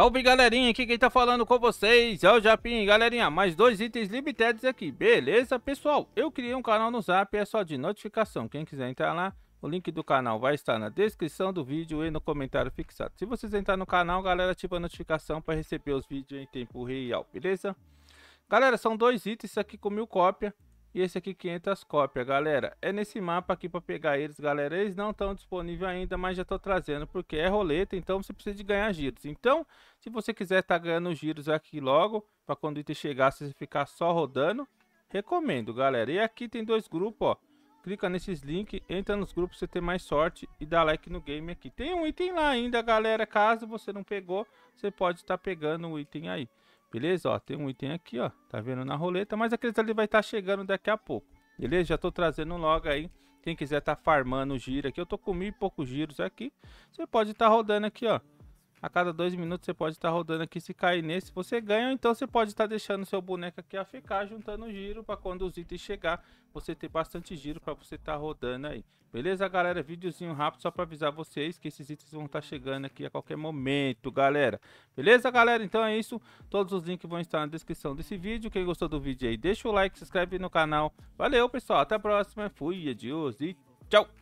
Salve galerinha, aqui quem tá falando com vocês é o Japim, galerinha, mais dois itens limitados aqui, beleza pessoal? Eu criei um canal no Zap, é só de notificação, quem quiser entrar lá, o link do canal vai estar na descrição do vídeo e no comentário fixado. Se vocês entrar no canal, galera, ativa a notificação para receber os vídeos em tempo real, beleza? Galera, são dois itens aqui com mil cópias, e esse aqui 500 cópias, galera. É nesse mapa aqui para pegar eles, galera. Eles não estão disponíveis ainda, mas já estou trazendo. Porque é roleta, então você precisa de ganhar giros. Então, se você quiser estar tá ganhando giros aqui logo, para quando o item chegar, você ficar só rodando, recomendo, galera. E aqui tem dois grupos, ó. Clica nesses links, entra nos grupos você tem mais sorte e dá like no game aqui. Tem um item lá ainda, galera. Caso você não pegou, você pode estar tá pegando o item aí. Beleza? Ó, tem um item aqui, ó. Tá vendo na roleta, mas aqueles ali vai estar tá chegando daqui a pouco. Beleza? Já tô trazendo logo aí. Quem quiser tá farmando giro aqui, eu tô com mil e poucos giros aqui. Você pode estar tá rodando aqui, ó. A cada dois minutos você pode estar tá rodando aqui. Se cair nesse, você ganha. Ou então você pode estar tá deixando seu boneco aqui a ficar, juntando giro para quando os itens chegar, você ter bastante giro para você estar tá rodando aí. Beleza, galera? Vídeozinho rápido só para avisar vocês que esses itens vão estar tá chegando aqui a qualquer momento, galera. Beleza, galera? Então é isso. Todos os links vão estar na descrição desse vídeo. Quem gostou do vídeo aí, deixa o like, se inscreve no canal. Valeu, pessoal. Até a próxima. Fui, adiós e tchau.